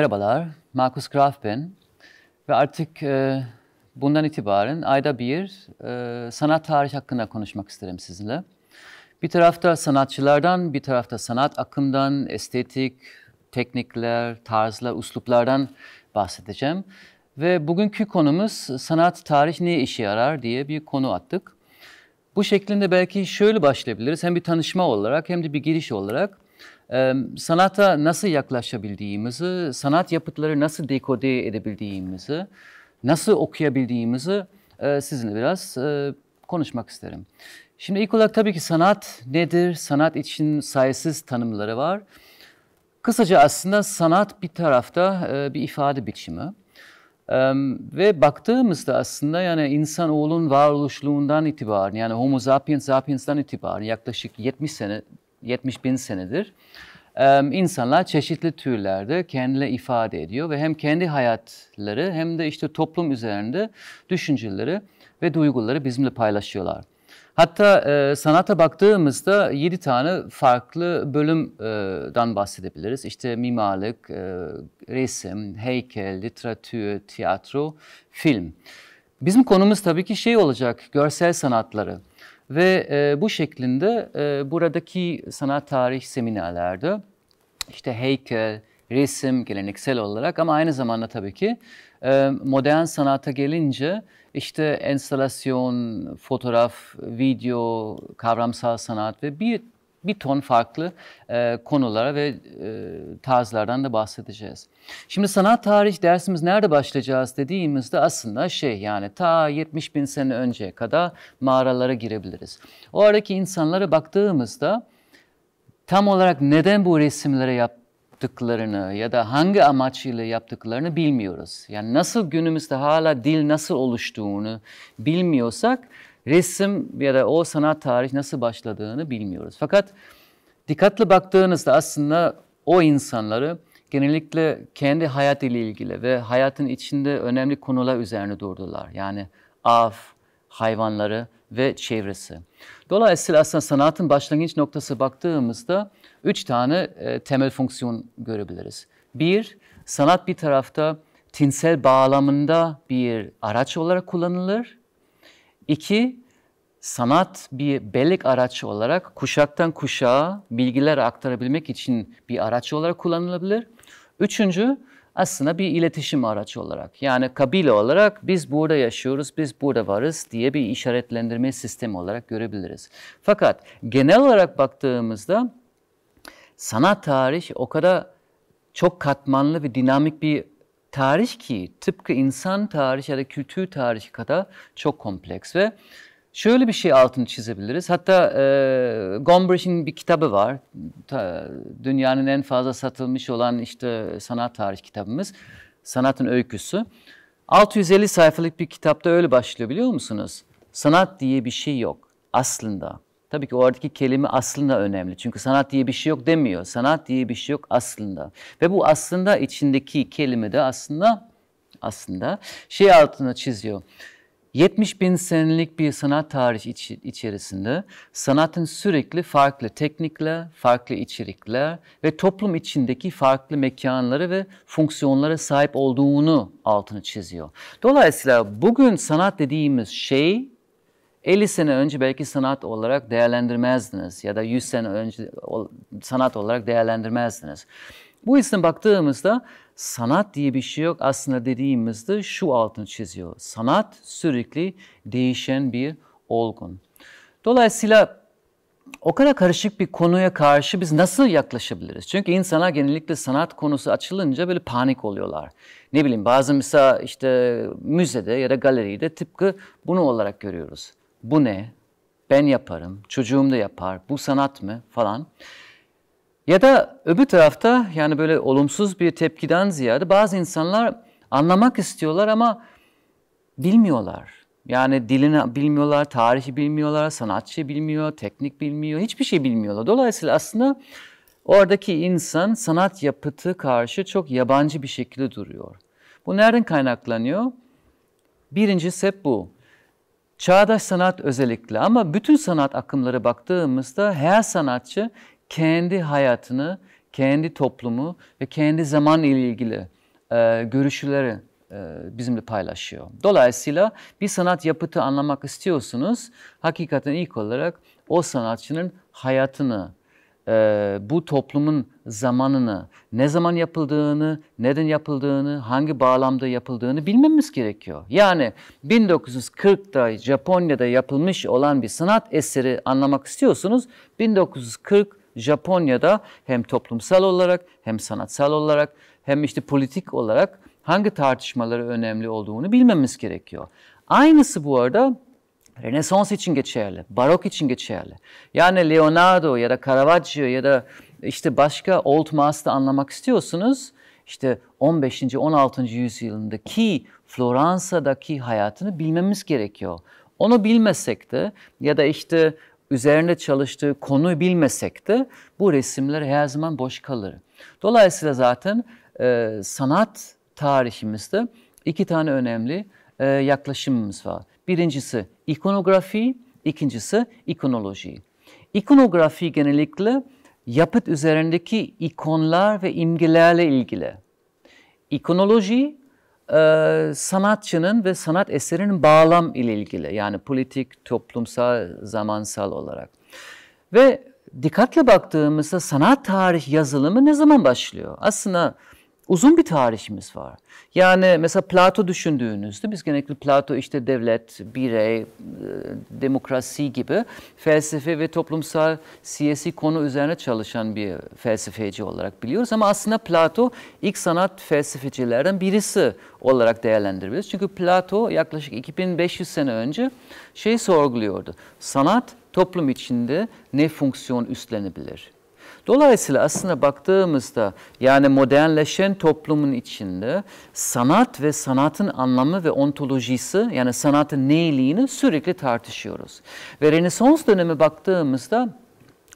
Merhabalar, Markus Graf ben ve artık e, bundan itibaren ayda bir e, sanat tarihi hakkında konuşmak isterim sizinle. Bir tarafta sanatçılardan, bir tarafta sanat akımdan, estetik, teknikler, tarzlar, usluplardan bahsedeceğim. Ve bugünkü konumuz sanat tarih niye işe yarar diye bir konu attık. Bu şeklinde belki şöyle başlayabiliriz. Hem bir tanışma olarak hem de bir giriş olarak sanata nasıl yaklaşabildiğimizi, sanat yapıtları nasıl dekode edebildiğimizi, nasıl okuyabildiğimizi sizinle biraz konuşmak isterim. Şimdi ilk olarak tabii ki sanat nedir? Sanat için sayısız tanımları var. Kısaca aslında sanat bir tarafta bir ifade biçimi. Ve baktığımızda aslında yani insanoğlunun varoluşluğundan itibaren yani Homo sapiens sapiens'ten itibaren yaklaşık 70 sene 70 bin senedir insanlar çeşitli türlerde kendini ifade ediyor ve hem kendi hayatları hem de işte toplum üzerinde düşünceleri ve duyguları bizimle paylaşıyorlar. Hatta e, sanata baktığımızda yedi tane farklı bölümden e, bahsedebiliriz. İşte mimarlık, e, resim, heykel, literatür, tiyatro, film. Bizim konumuz tabii ki şey olacak, görsel sanatları. Ve e, bu şeklinde e, buradaki sanat tarih seminerlerde işte heykel, resim geleneksel olarak ama aynı zamanda tabii ki e, modern sanata gelince işte enstalasyon, fotoğraf, video, kavramsal sanat ve bir bir ton farklı e, konulara ve e, tarzlardan da bahsedeceğiz. Şimdi sanat tarih dersimiz nerede başlayacağız dediğimizde aslında şey yani ta 70 bin sene önceye kadar mağaralara girebiliriz. O aradaki insanlara baktığımızda tam olarak neden bu resimlere yaptıklarını ya da hangi amaçla yaptıklarını bilmiyoruz. Yani nasıl günümüzde hala dil nasıl oluştuğunu bilmiyorsak resim ya da o sanat tarih nasıl başladığını bilmiyoruz. Fakat dikkatli baktığınızda aslında o insanları genellikle kendi hayat ile ilgili ve hayatın içinde önemli konular üzerine durdular. Yani av, hayvanları ve çevresi. Dolayısıyla aslında sanatın başlangıç noktası baktığımızda üç tane e, temel fonksiyon görebiliriz. Bir, sanat bir tarafta tinsel bağlamında bir araç olarak kullanılır İki, sanat bir bellek araçı olarak kuşaktan kuşağa bilgiler aktarabilmek için bir araç olarak kullanılabilir. Üçüncü, aslında bir iletişim aracı olarak. Yani kabile olarak biz burada yaşıyoruz, biz burada varız diye bir işaretlendirme sistemi olarak görebiliriz. Fakat genel olarak baktığımızda sanat tarihi o kadar çok katmanlı ve dinamik bir tarih ki tıpkı insan tarihi ya da kültür tarihi kadar çok kompleks ve şöyle bir şey altını çizebiliriz. Hatta e, Gombrich'in bir kitabı var. Ta, dünyanın en fazla satılmış olan işte sanat tarihi kitabımız. Sanatın öyküsü. 650 sayfalık bir kitapta öyle başlıyor biliyor musunuz? Sanat diye bir şey yok aslında. Tabii ki oradaki kelime aslında önemli. Çünkü sanat diye bir şey yok demiyor. Sanat diye bir şey yok aslında. Ve bu aslında içindeki kelime de aslında aslında şey altına çiziyor. 70 bin senelik bir sanat tarihi iç, içerisinde sanatın sürekli farklı teknikler, farklı içerikler ve toplum içindeki farklı mekanlara ve fonksiyonlara sahip olduğunu altını çiziyor. Dolayısıyla bugün sanat dediğimiz şey 50 sene önce belki sanat olarak değerlendirmezdiniz ya da 100 sene önce sanat olarak değerlendirmezdiniz. Bu isim baktığımızda sanat diye bir şey yok aslında dediğimizde şu altını çiziyor. Sanat sürekli değişen bir olgun. Dolayısıyla o kadar karışık bir konuya karşı biz nasıl yaklaşabiliriz? Çünkü insana genellikle sanat konusu açılınca böyle panik oluyorlar. Ne bileyim bazı mesela işte müzede ya da galeride tıpkı bunu olarak görüyoruz bu ne, ben yaparım, çocuğum da yapar, bu sanat mı falan. Ya da öbür tarafta yani böyle olumsuz bir tepkiden ziyade bazı insanlar anlamak istiyorlar ama bilmiyorlar. Yani dilini bilmiyorlar, tarihi bilmiyorlar, sanatçı bilmiyor, teknik bilmiyor, hiçbir şey bilmiyorlar. Dolayısıyla aslında oradaki insan sanat yapıtı karşı çok yabancı bir şekilde duruyor. Bu nereden kaynaklanıyor? Birinci sebep bu. Çağdaş sanat özellikle ama bütün sanat akımları baktığımızda her sanatçı kendi hayatını, kendi toplumu ve kendi zaman ile ilgili e, görüşleri e, bizimle paylaşıyor. Dolayısıyla bir sanat yapıtı anlamak istiyorsunuz. Hakikaten ilk olarak o sanatçının hayatını, e, bu toplumun zamanını, ne zaman yapıldığını, neden yapıldığını, hangi bağlamda yapıldığını bilmemiz gerekiyor. Yani 1940'da Japonya'da yapılmış olan bir sanat eseri anlamak istiyorsunuz. 1940 Japonya'da hem toplumsal olarak hem sanatsal olarak hem işte politik olarak hangi tartışmaları önemli olduğunu bilmemiz gerekiyor. Aynısı bu arada Rönesans için geçerli, barok için geçerli. Yani Leonardo ya da Caravaggio ya da işte başka Old Master'ı anlamak istiyorsunuz. İşte 15. 16. yüzyılındaki Floransa'daki hayatını bilmemiz gerekiyor. Onu bilmesek de ya da işte üzerinde çalıştığı konuyu bilmesek de bu resimler her zaman boş kalır. Dolayısıyla zaten e, sanat tarihimizde iki tane önemli e, yaklaşımımız var. Birincisi ikonografi, ikincisi ikonoloji. İkonografi genellikle yapıt üzerindeki ikonlar ve imgelerle ilgili. İkonoloji e, sanatçının ve sanat eserinin bağlam ile ilgili. Yani politik, toplumsal, zamansal olarak. Ve dikkatle baktığımızda sanat tarih yazılımı ne zaman başlıyor? Aslında uzun bir tarihimiz var. Yani mesela Plato düşündüğünüzde biz genellikle Plato işte devlet, birey, e, demokrasi gibi felsefe ve toplumsal siyasi konu üzerine çalışan bir felsefeci olarak biliyoruz. Ama aslında Plato ilk sanat felsefecilerden birisi olarak değerlendirebiliriz. Çünkü Plato yaklaşık 2500 sene önce şey sorguluyordu. Sanat toplum içinde ne fonksiyon üstlenebilir? Dolayısıyla aslında baktığımızda yani modernleşen toplumun içinde sanat ve sanatın anlamı ve ontolojisi yani sanatın neyliğini sürekli tartışıyoruz. Ve Renesans dönemi baktığımızda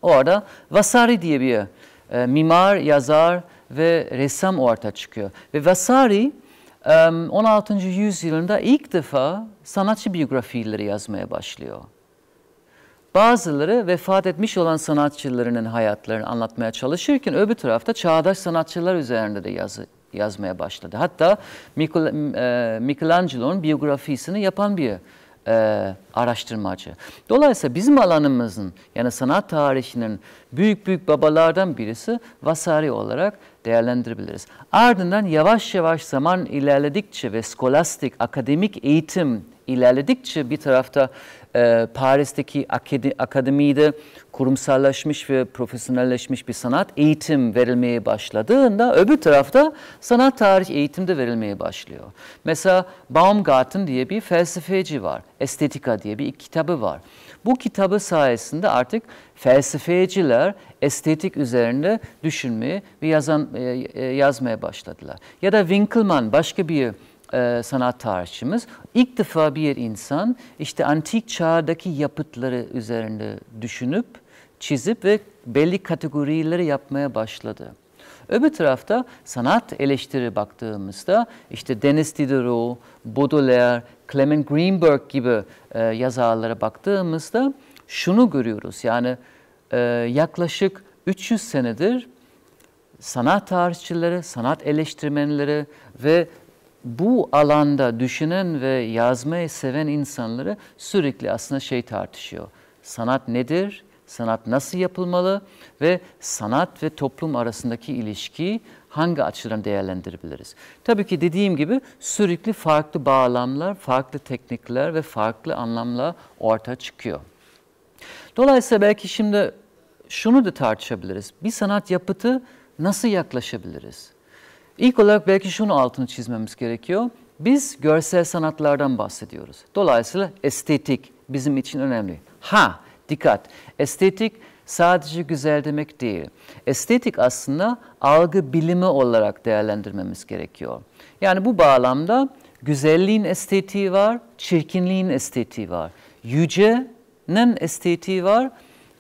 orada Vasari diye bir e, mimar, yazar ve ressam ortaya çıkıyor. Ve Vasari 16. E, yüzyılında ilk defa sanatçı biyografileri yazmaya başlıyor. Bazıları vefat etmiş olan sanatçılarının hayatlarını anlatmaya çalışırken öbür tarafta çağdaş sanatçılar üzerinde de yazı yazmaya başladı. Hatta e, Michelangelo'nun biyografisini yapan bir e, araştırmacı. Dolayısıyla bizim alanımızın yani sanat tarihinin büyük büyük babalardan birisi Vasari olarak değerlendirebiliriz. Ardından yavaş yavaş zaman ilerledikçe ve skolastik, akademik eğitim ilerledikçe bir tarafta ee, Paris'teki akademide kurumsallaşmış ve profesyonelleşmiş bir sanat eğitim verilmeye başladığında öbür tarafta sanat tarih eğitimde verilmeye başlıyor. Mesela Baumgarten diye bir felsefeci var. Estetika diye bir kitabı var. Bu kitabı sayesinde artık felsefeciler estetik üzerinde düşünmeye ve yazan, e, e, yazmaya başladılar. Ya da Winkelmann başka bir e, sanat tarihçimiz. İlk defa bir insan işte antik çağdaki yapıtları üzerinde düşünüp, çizip ve belli kategorileri yapmaya başladı. Öbür tarafta sanat eleştiri baktığımızda işte Denis Diderot, Baudelaire, Clement Greenberg gibi e, yazarlara baktığımızda şunu görüyoruz. Yani e, yaklaşık 300 senedir sanat tarihçileri, sanat eleştirmenleri ve bu alanda düşünen ve yazmayı seven insanları sürekli aslında şey tartışıyor. Sanat nedir? Sanat nasıl yapılmalı? Ve sanat ve toplum arasındaki ilişkiyi hangi açıdan değerlendirebiliriz? Tabii ki dediğim gibi sürekli farklı bağlamlar, farklı teknikler ve farklı anlamla ortaya çıkıyor. Dolayısıyla belki şimdi şunu da tartışabiliriz. Bir sanat yapıtı nasıl yaklaşabiliriz? İlk olarak belki şunu altını çizmemiz gerekiyor. Biz görsel sanatlardan bahsediyoruz. Dolayısıyla estetik bizim için önemli. Ha dikkat estetik sadece güzel demek değil. Estetik aslında algı bilimi olarak değerlendirmemiz gerekiyor. Yani bu bağlamda güzelliğin estetiği var, çirkinliğin estetiği var. Yücenin estetiği var,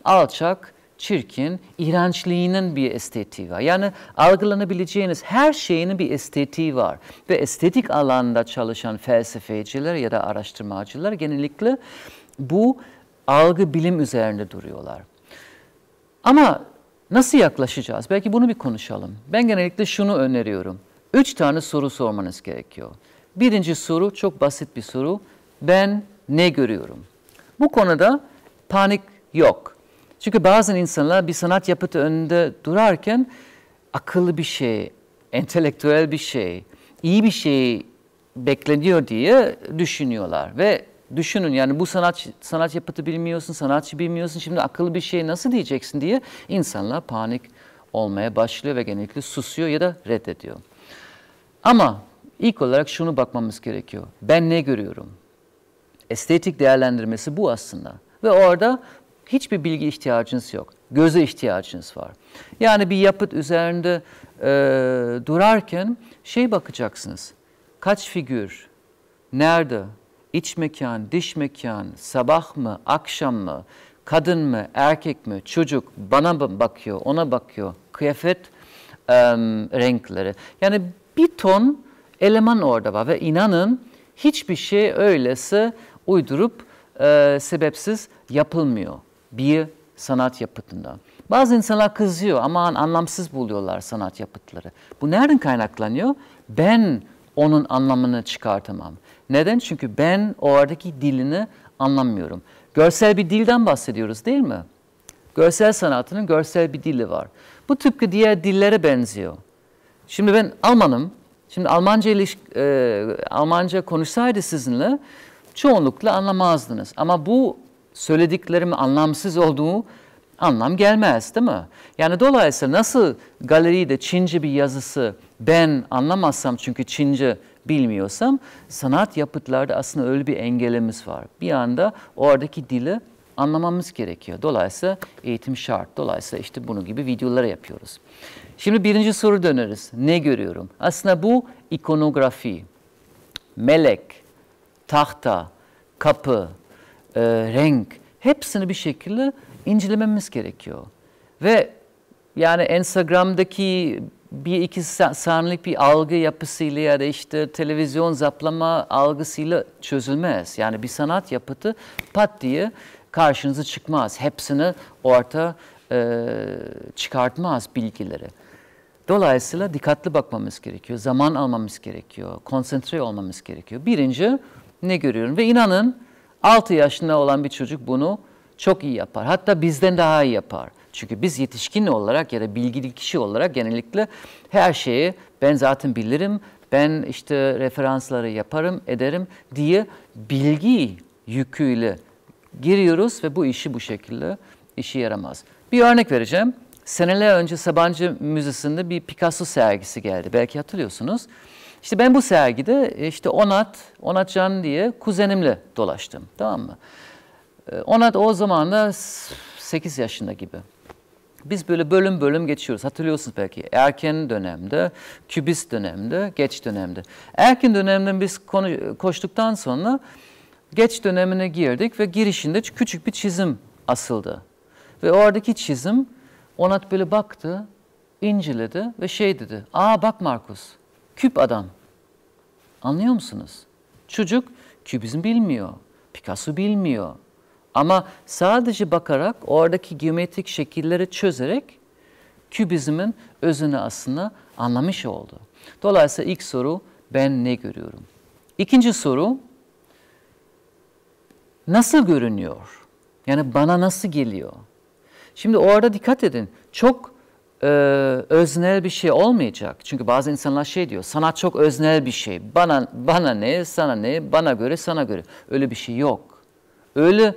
alçak, çirkin, iğrençliğinin bir estetiği var. Yani algılanabileceğiniz her şeyinin bir estetiği var. Ve estetik alanda çalışan felsefeciler ya da araştırmacılar genellikle bu algı bilim üzerinde duruyorlar. Ama nasıl yaklaşacağız? Belki bunu bir konuşalım. Ben genellikle şunu öneriyorum. Üç tane soru sormanız gerekiyor. Birinci soru çok basit bir soru. Ben ne görüyorum? Bu konuda panik yok çünkü bazen insanlar bir sanat yapıtı önünde durarken akıllı bir şey, entelektüel bir şey, iyi bir şey bekleniyor diye düşünüyorlar ve düşünün yani bu sanat sanat yapıtı bilmiyorsun, sanatçı bilmiyorsun. Şimdi akıllı bir şey nasıl diyeceksin diye insanlar panik olmaya başlıyor ve genellikle susuyor ya da reddediyor. Ama ilk olarak şunu bakmamız gerekiyor. Ben ne görüyorum? Estetik değerlendirmesi bu aslında. Ve orada hiçbir bilgi ihtiyacınız yok. Göze ihtiyacınız var. Yani bir yapıt üzerinde e, durarken şey bakacaksınız. Kaç figür, nerede, iç mekan, dış mekan, sabah mı, akşam mı, kadın mı, erkek mi, çocuk bana mı bakıyor, ona bakıyor, kıyafet e, renkleri. Yani bir ton eleman orada var ve inanın hiçbir şey öylesi uydurup e, sebepsiz yapılmıyor bir sanat yapıtından. Bazı insanlar kızıyor, ama anlamsız buluyorlar sanat yapıtları. Bu nereden kaynaklanıyor? Ben onun anlamını çıkartamam. Neden? Çünkü ben oradaki dilini anlamıyorum. Görsel bir dilden bahsediyoruz değil mi? Görsel sanatının görsel bir dili var. Bu tıpkı diğer dillere benziyor. Şimdi ben Almanım. Şimdi Almanca ile e, Almanca konuşsaydı sizinle çoğunlukla anlamazdınız. Ama bu söylediklerimin anlamsız olduğu anlam gelmez değil mi? Yani dolayısıyla nasıl galeride Çince bir yazısı ben anlamazsam çünkü Çince bilmiyorsam sanat yapıtlarda aslında öyle bir engelimiz var. Bir anda oradaki dili anlamamız gerekiyor. Dolayısıyla eğitim şart. Dolayısıyla işte bunu gibi videolara yapıyoruz. Şimdi birinci soru döneriz. Ne görüyorum? Aslında bu ikonografi. Melek, tahta, kapı, e, renk hepsini bir şekilde incelememiz gerekiyor. Ve yani Instagram'daki bir iki saniyelik bir algı yapısıyla ya da işte televizyon zaplama algısıyla çözülmez. Yani bir sanat yapıtı pat diye karşınıza çıkmaz. Hepsini orta e, çıkartmaz bilgileri. Dolayısıyla dikkatli bakmamız gerekiyor. Zaman almamız gerekiyor. Konsantre olmamız gerekiyor. Birinci ne görüyorum? Ve inanın 6 yaşında olan bir çocuk bunu çok iyi yapar. Hatta bizden daha iyi yapar. Çünkü biz yetişkin olarak ya da bilgili kişi olarak genellikle her şeyi ben zaten bilirim, ben işte referansları yaparım, ederim diye bilgi yüküyle giriyoruz ve bu işi bu şekilde işi yaramaz. Bir örnek vereceğim. Seneler önce Sabancı Müzesi'nde bir Picasso sergisi geldi. Belki hatırlıyorsunuz. İşte ben bu sergide e, işte Onat, Onat Can diye kuzenimle dolaştım. Tamam mı? E, Onat o zaman da 8 yaşında gibi. Biz böyle bölüm bölüm geçiyoruz. Hatırlıyorsunuz belki erken dönemde, kübist dönemde, geç dönemde. Erken dönemde biz konu, koştuktan sonra geç dönemine girdik ve girişinde küçük bir çizim asıldı. Ve oradaki çizim Onat böyle baktı, inceledi ve şey dedi. Aa bak Markus Küp adam. Anlıyor musunuz? Çocuk kübizm bilmiyor. Picasso bilmiyor. Ama sadece bakarak oradaki geometrik şekilleri çözerek kübizmin özünü aslında anlamış oldu. Dolayısıyla ilk soru ben ne görüyorum? İkinci soru nasıl görünüyor? Yani bana nasıl geliyor? Şimdi orada dikkat edin. Çok e, öznel bir şey olmayacak. Çünkü bazı insanlar şey diyor, sanat çok öznel bir şey. Bana bana ne, sana ne, bana göre, sana göre. Öyle bir şey yok. Öyle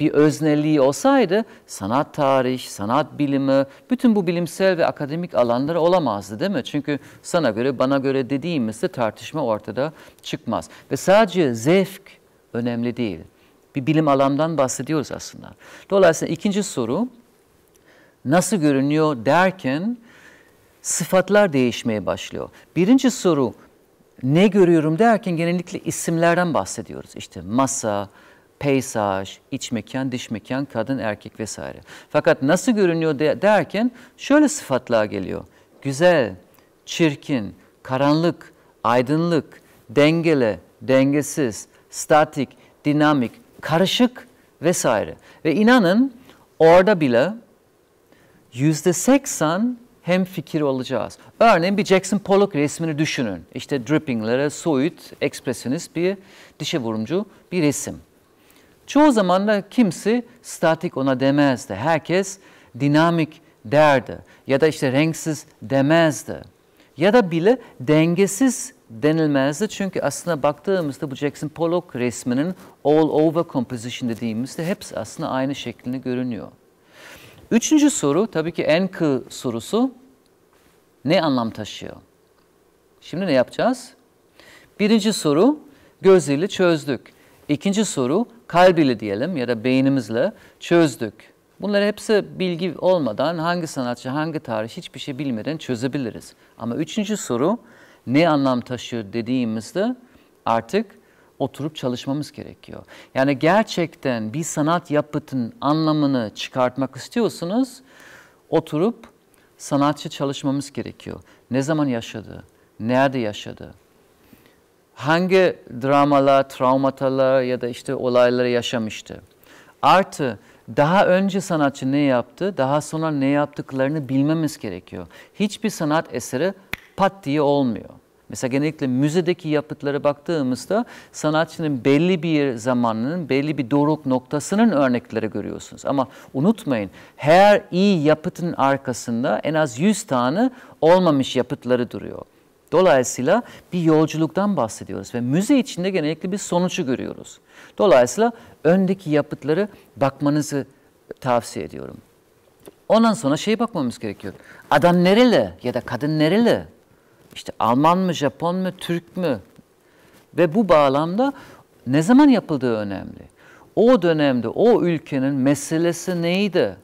bir öznelliği olsaydı sanat tarih, sanat bilimi, bütün bu bilimsel ve akademik alanlar olamazdı değil mi? Çünkü sana göre, bana göre dediğimizde tartışma ortada çıkmaz. Ve sadece zevk önemli değil. Bir bilim alandan bahsediyoruz aslında. Dolayısıyla ikinci soru, nasıl görünüyor derken sıfatlar değişmeye başlıyor. Birinci soru ne görüyorum derken genellikle isimlerden bahsediyoruz. İşte masa, peysaj, iç mekan, dış mekan, kadın, erkek vesaire. Fakat nasıl görünüyor derken şöyle sıfatlar geliyor. Güzel, çirkin, karanlık, aydınlık, dengeli, dengesiz, statik, dinamik, karışık vesaire. Ve inanın orada bile yüzde seksen hem fikir olacağız. Örneğin bir Jackson Pollock resmini düşünün. İşte drippinglere soyut, ekspresyonist bir dişe vurumcu bir resim. Çoğu zaman da kimse statik ona demezdi. Herkes dinamik derdi ya da işte renksiz demezdi. Ya da bile dengesiz denilmezdi. Çünkü aslında baktığımızda bu Jackson Pollock resminin all over composition dediğimizde hepsi aslında aynı şeklinde görünüyor. Üçüncü soru tabii ki enkı sorusu ne anlam taşıyor? Şimdi ne yapacağız? Birinci soru gözleriyle çözdük. İkinci soru kalbiyle diyelim ya da beynimizle çözdük. Bunları hepsi bilgi olmadan hangi sanatçı, hangi tarih hiçbir şey bilmeden çözebiliriz. Ama üçüncü soru ne anlam taşıyor dediğimizde artık oturup çalışmamız gerekiyor. Yani gerçekten bir sanat yapıtın anlamını çıkartmak istiyorsunuz, oturup sanatçı çalışmamız gerekiyor. Ne zaman yaşadı, nerede yaşadı, hangi dramalar, travmatalar ya da işte olayları yaşamıştı. Artı daha önce sanatçı ne yaptı, daha sonra ne yaptıklarını bilmemiz gerekiyor. Hiçbir sanat eseri pat diye olmuyor. Mesela genellikle müzedeki yapıtlara baktığımızda sanatçının belli bir zamanının, belli bir doruk noktasının örnekleri görüyorsunuz. Ama unutmayın her iyi yapıtın arkasında en az 100 tane olmamış yapıtları duruyor. Dolayısıyla bir yolculuktan bahsediyoruz ve müze içinde genellikle bir sonucu görüyoruz. Dolayısıyla öndeki yapıtları bakmanızı tavsiye ediyorum. Ondan sonra şey bakmamız gerekiyor. Adam nereli ya da kadın nereli? işte Alman mı, Japon mu, Türk mü? Ve bu bağlamda ne zaman yapıldığı önemli. O dönemde o ülkenin meselesi neydi?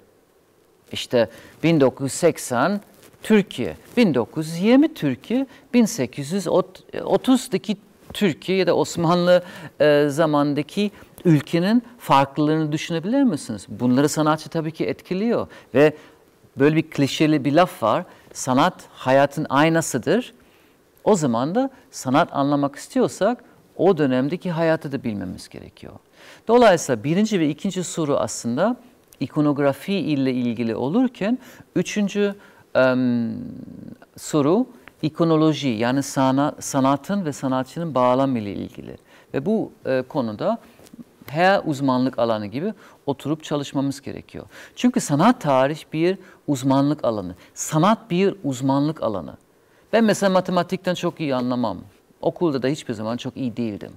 İşte 1980 Türkiye, 1920 Türkiye, 1830'daki Türkiye ya da Osmanlı e, zamandaki ülkenin farklılığını düşünebilir misiniz? Bunları sanatçı tabii ki etkiliyor ve böyle bir klişeli bir laf var. Sanat hayatın aynasıdır o zaman da sanat anlamak istiyorsak o dönemdeki hayatı da bilmemiz gerekiyor. Dolayısıyla birinci ve ikinci soru aslında ikonografi ile ilgili olurken üçüncü um, soru ikonoloji yani sana, sanatın ve sanatçının bağlamı ile ilgili. Ve bu e, konuda her uzmanlık alanı gibi oturup çalışmamız gerekiyor. Çünkü sanat tarih bir uzmanlık alanı. Sanat bir uzmanlık alanı. Ben mesela matematikten çok iyi anlamam. Okulda da hiçbir zaman çok iyi değildim.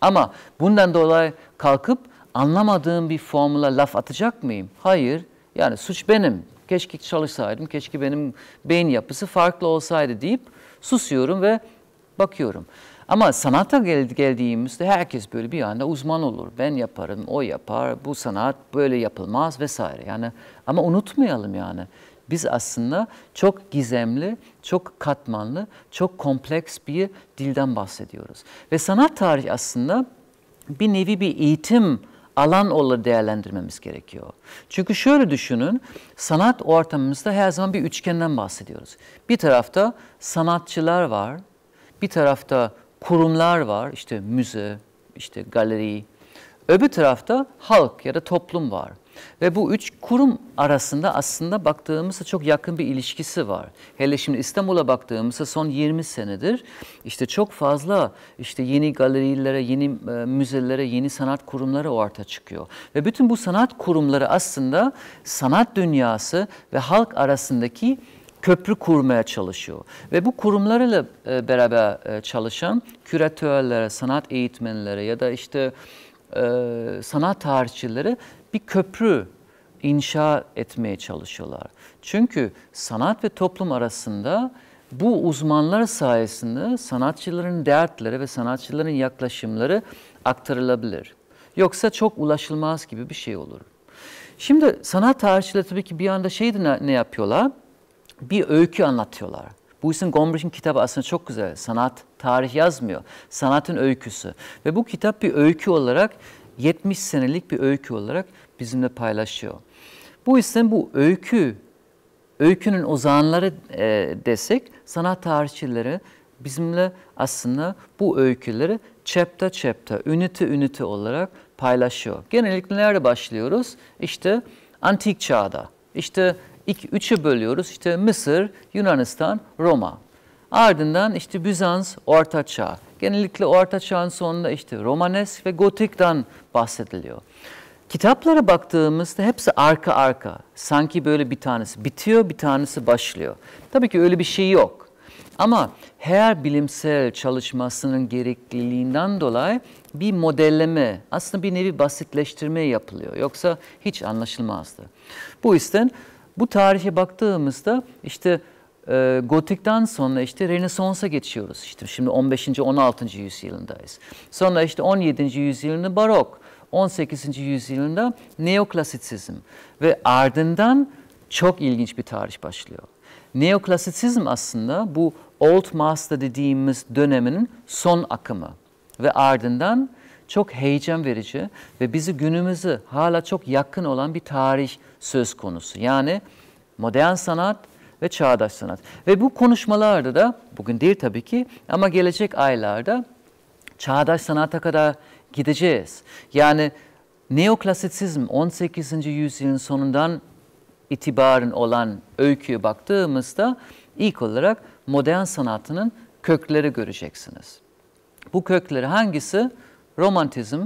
Ama bundan dolayı kalkıp anlamadığım bir formula laf atacak mıyım? Hayır. Yani suç benim. Keşke çalışsaydım, keşke benim beyin yapısı farklı olsaydı deyip susuyorum ve bakıyorum. Ama sanata geldiğimizde herkes böyle bir anda uzman olur. Ben yaparım, o yapar, bu sanat böyle yapılmaz vesaire. Yani ama unutmayalım yani biz aslında çok gizemli, çok katmanlı, çok kompleks bir dilden bahsediyoruz. Ve sanat tarihi aslında bir nevi bir eğitim alan olarak değerlendirmemiz gerekiyor. Çünkü şöyle düşünün, sanat ortamımızda her zaman bir üçgenden bahsediyoruz. Bir tarafta sanatçılar var, bir tarafta kurumlar var, işte müze, işte galeri. Öbür tarafta halk ya da toplum var. Ve bu üç kurum arasında aslında baktığımızda çok yakın bir ilişkisi var. Hele şimdi İstanbul'a baktığımızda son 20 senedir işte çok fazla işte yeni galerilere, yeni e, müzelere, yeni sanat kurumları ortaya çıkıyor. Ve bütün bu sanat kurumları aslında sanat dünyası ve halk arasındaki köprü kurmaya çalışıyor. Ve bu kurumlarla e, beraber e, çalışan küratörlere, sanat eğitmenlere ya da işte sanat tarihçileri bir köprü inşa etmeye çalışıyorlar. Çünkü sanat ve toplum arasında bu uzmanlar sayesinde sanatçıların dertleri ve sanatçıların yaklaşımları aktarılabilir. Yoksa çok ulaşılmaz gibi bir şey olur. Şimdi sanat tarihçileri tabii ki bir anda şeydi ne, ne yapıyorlar? Bir öykü anlatıyorlar. Bu isim Gombrich'in kitabı aslında çok güzel. Sanat tarih yazmıyor. Sanatın öyküsü. Ve bu kitap bir öykü olarak 70 senelik bir öykü olarak bizimle paylaşıyor. Bu yüzden bu öykü, öykünün uzanları e, desek sanat tarihçileri bizimle aslında bu öyküleri çepte çepte, ünite ünite olarak paylaşıyor. Genellikle nerede başlıyoruz? İşte antik çağda. İşte ilk üçe bölüyoruz. İşte Mısır, Yunanistan, Roma. Ardından işte Bizans, Orta Çağ. Genellikle Orta Çağ'ın sonunda işte Romanesk ve Gotik'ten bahsediliyor. Kitaplara baktığımızda hepsi arka arka. Sanki böyle bir tanesi bitiyor, bir tanesi başlıyor. Tabii ki öyle bir şey yok. Ama her bilimsel çalışmasının gerekliliğinden dolayı bir modelleme, aslında bir nevi basitleştirme yapılıyor. Yoksa hiç anlaşılmazdı. Bu yüzden bu tarihe baktığımızda işte e, Gotik'ten sonra işte Renesans'a geçiyoruz. İşte şimdi 15. 16. yüzyılındayız. Sonra işte 17. yüzyılında barok. 18. yüzyılında neoklasitsizm ve ardından çok ilginç bir tarih başlıyor. Neoklasitsizm aslında bu Old Master dediğimiz dönemin son akımı ve ardından çok heyecan verici ve bizi günümüzü hala çok yakın olan bir tarih söz konusu. Yani modern sanat ve çağdaş sanat. Ve bu konuşmalarda da, bugün değil tabii ki ama gelecek aylarda çağdaş sanata kadar gideceğiz. Yani neoklasitsizm 18. yüzyılın sonundan itibaren olan öyküye baktığımızda ilk olarak modern sanatının kökleri göreceksiniz. Bu kökleri hangisi? Romantizm,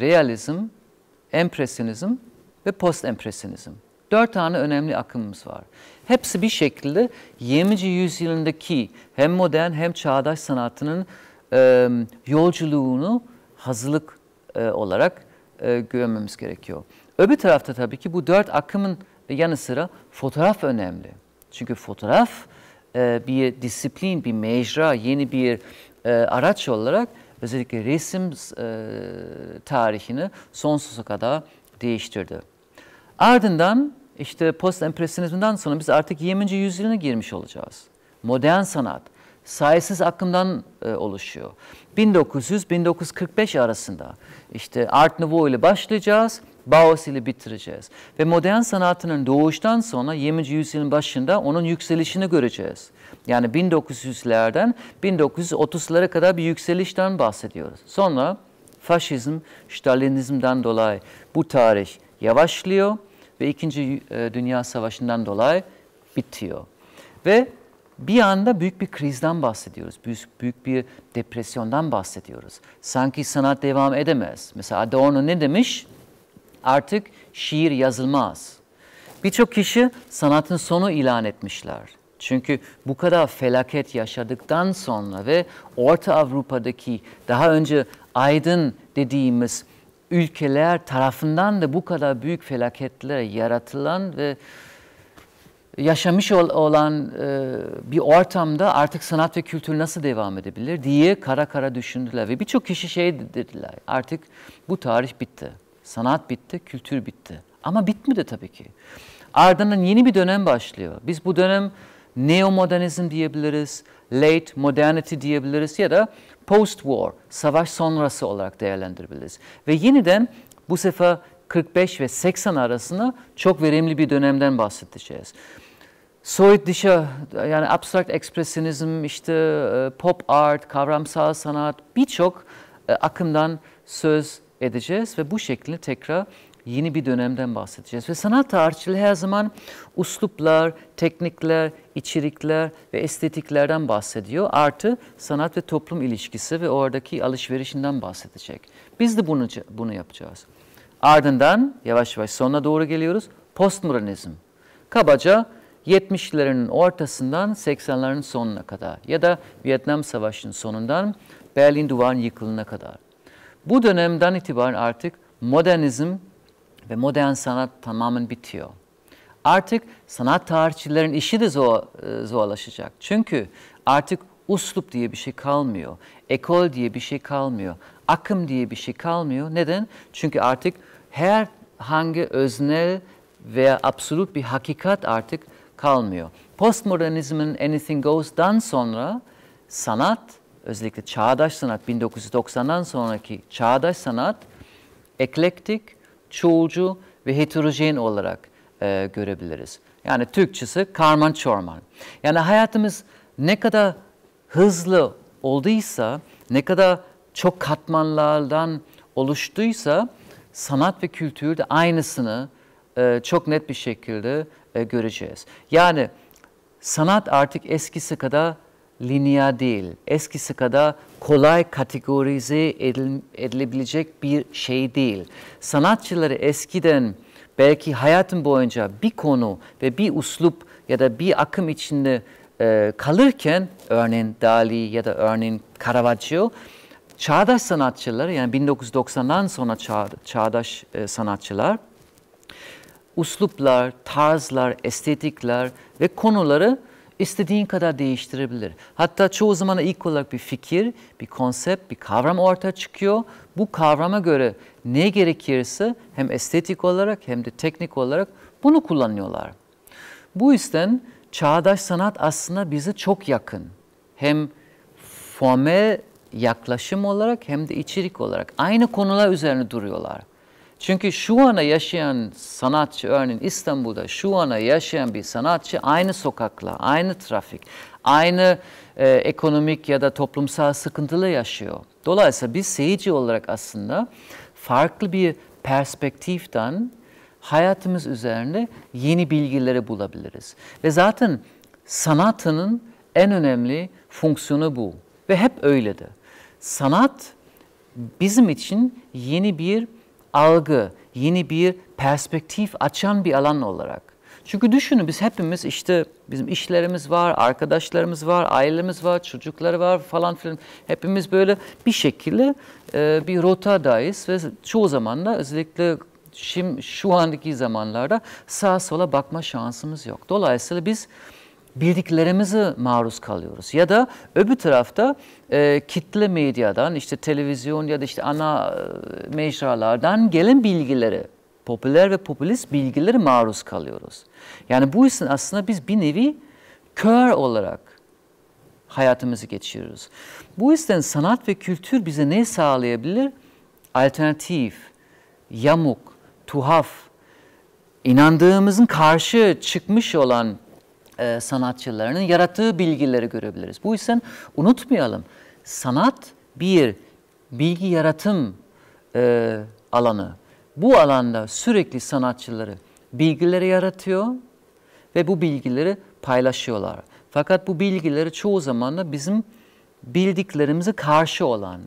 realizm, empresyonizm ve post empresyonizm. Dört tane önemli akımımız var. Hepsi bir şekilde 20. yüzyılındaki hem modern hem çağdaş sanatının e, yolculuğunu hazırlık e, olarak e, görmemiz gerekiyor. Öbür tarafta tabii ki bu dört akımın yanı sıra fotoğraf önemli. Çünkü fotoğraf e, bir disiplin, bir mecra, yeni bir e, araç olarak özellikle resim e, tarihini sonsuza kadar değiştirdi. Ardından işte post empresyonizmden sonra biz artık 20. yüzyılına girmiş olacağız. Modern sanat, sayısız akımdan e, oluşuyor. 1900-1945 arasında işte Art Nouveau ile başlayacağız, Bauhaus ile bitireceğiz. Ve modern sanatının doğuştan sonra 20. yüzyılın başında onun yükselişini göreceğiz. Yani 1900'lerden 1930'lara kadar bir yükselişten bahsediyoruz. Sonra faşizm, Stalinizm'den dolayı bu tarih yavaşlıyor ve 2. E, Dünya Savaşı'ndan dolayı bitiyor. Ve bir anda büyük bir krizden bahsediyoruz. Büyük, büyük bir depresyondan bahsediyoruz. Sanki sanat devam edemez. Mesela Adorno ne demiş? Artık şiir yazılmaz. Birçok kişi sanatın sonu ilan etmişler. Çünkü bu kadar felaket yaşadıktan sonra ve Orta Avrupa'daki daha önce aydın dediğimiz ülkeler tarafından da bu kadar büyük felaketlere yaratılan ve yaşamış ol, olan e, bir ortamda artık sanat ve kültür nasıl devam edebilir diye kara kara düşündüler. Ve birçok kişi şey dediler artık bu tarih bitti. Sanat bitti, kültür bitti. Ama bitmedi tabii ki. Ardından yeni bir dönem başlıyor. Biz bu dönem neomodernizm diyebiliriz, late modernity diyebiliriz ya da post-war, savaş sonrası olarak değerlendirebiliriz. Ve yeniden bu sefer 45 ve 80 arasında çok verimli bir dönemden bahsedeceğiz soyut dışa yani abstrakt ekspresyonizm, işte e, pop art, kavramsal sanat birçok e, akımdan söz edeceğiz ve bu şekilde tekrar yeni bir dönemden bahsedeceğiz. Ve sanat tarihçiliği her zaman usluplar, teknikler, içerikler ve estetiklerden bahsediyor. Artı sanat ve toplum ilişkisi ve oradaki alışverişinden bahsedecek. Biz de bunu, bunu yapacağız. Ardından yavaş yavaş sonuna doğru geliyoruz. Postmodernizm. Kabaca 70'lerin ortasından 80'lerin sonuna kadar ya da Vietnam Savaşı'nın sonundan Berlin Duvarı'nın yıkılına kadar. Bu dönemden itibaren artık modernizm ve modern sanat tamamen bitiyor. Artık sanat tarihçilerin işi de zor, e, zorlaşacak. Çünkü artık uslup diye bir şey kalmıyor. Ekol diye bir şey kalmıyor. Akım diye bir şey kalmıyor. Neden? Çünkü artık her hangi öznel veya absolut bir hakikat artık kalmıyor. Postmodernizmin Anything Goes'dan sonra sanat, özellikle çağdaş sanat, 1990'dan sonraki çağdaş sanat, eklektik, çoğulcu ve heterojen olarak e, görebiliriz. Yani Türkçesi karman çorman. Yani hayatımız ne kadar hızlı olduysa, ne kadar çok katmanlardan oluştuysa sanat ve kültür de aynısını e, çok net bir şekilde e, göreceğiz. Yani sanat artık eskisi kadar lineer değil. Eskisi kadar kolay kategorize edilebilecek bir şey değil. Sanatçıları eskiden belki hayatın boyunca bir konu ve bir uslup ya da bir akım içinde e, kalırken örneğin Dali ya da örneğin Caravaggio çağdaş sanatçılar yani 1990'dan sonra çağ, çağdaş e, sanatçılar usluplar, tarzlar, estetikler ve konuları istediğin kadar değiştirebilir. Hatta çoğu zaman ilk olarak bir fikir, bir konsept, bir kavram ortaya çıkıyor. Bu kavrama göre ne gerekirse hem estetik olarak hem de teknik olarak bunu kullanıyorlar. Bu yüzden çağdaş sanat aslında bizi çok yakın. Hem forme yaklaşım olarak hem de içerik olarak aynı konular üzerine duruyorlar. Çünkü şu ana yaşayan sanatçı örneğin İstanbul'da şu ana yaşayan bir sanatçı aynı sokakla, aynı trafik, aynı e, ekonomik ya da toplumsal sıkıntılı yaşıyor. Dolayısıyla biz seyirci olarak aslında farklı bir perspektiften hayatımız üzerinde yeni bilgileri bulabiliriz. Ve zaten sanatının en önemli fonksiyonu bu. Ve hep öyledir. Sanat bizim için yeni bir algı, yeni bir perspektif açan bir alan olarak. Çünkü düşünün biz hepimiz işte bizim işlerimiz var, arkadaşlarımız var, ailemiz var, çocukları var falan filan. Hepimiz böyle bir şekilde e, bir dayız ve çoğu zaman da özellikle şimdi şu andaki zamanlarda sağa sola bakma şansımız yok. Dolayısıyla biz bildiklerimizi maruz kalıyoruz. Ya da öbür tarafta e, kitle medyadan işte televizyon ya da işte ana e, mecralardan gelen bilgileri popüler ve popülist bilgileri maruz kalıyoruz. Yani bu yüzden aslında biz bir nevi kör olarak hayatımızı geçiriyoruz. Bu yüzden sanat ve kültür bize ne sağlayabilir? Alternatif, yamuk, tuhaf, inandığımızın karşı çıkmış olan e, sanatçılarının yarattığı bilgileri görebiliriz. Bu yüzden unutmayalım sanat bir bilgi yaratım e, alanı. Bu alanda sürekli sanatçıları bilgileri yaratıyor ve bu bilgileri paylaşıyorlar. Fakat bu bilgileri çoğu zaman da bizim bildiklerimize karşı olan,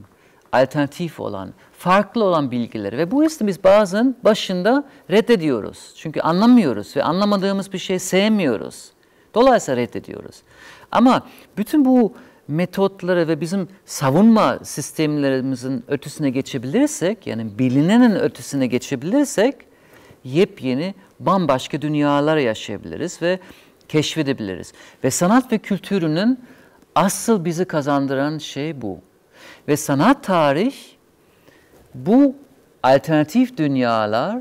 alternatif olan, farklı olan bilgileri ve bu yüzden biz bazen başında reddediyoruz. Çünkü anlamıyoruz ve anlamadığımız bir şey sevmiyoruz. Dolayısıyla reddediyoruz. Ama bütün bu metotları ve bizim savunma sistemlerimizin ötesine geçebilirsek, yani bilinenin ötesine geçebilirsek, yepyeni bambaşka dünyalar yaşayabiliriz ve keşfedebiliriz. Ve sanat ve kültürünün asıl bizi kazandıran şey bu. Ve sanat tarih bu alternatif dünyalar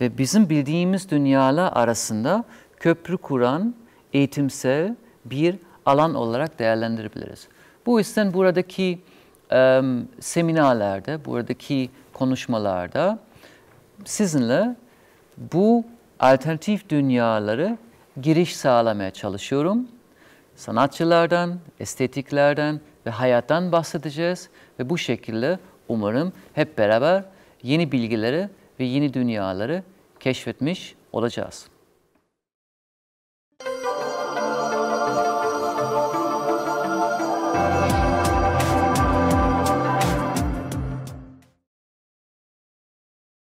ve bizim bildiğimiz dünyalar arasında köprü kuran eğitimsel bir alan olarak değerlendirebiliriz. Bu yüzden buradaki e, seminerlerde, buradaki konuşmalarda sizinle bu alternatif dünyaları giriş sağlamaya çalışıyorum. Sanatçılardan, estetiklerden ve hayattan bahsedeceğiz ve bu şekilde umarım hep beraber yeni bilgileri ve yeni dünyaları keşfetmiş olacağız.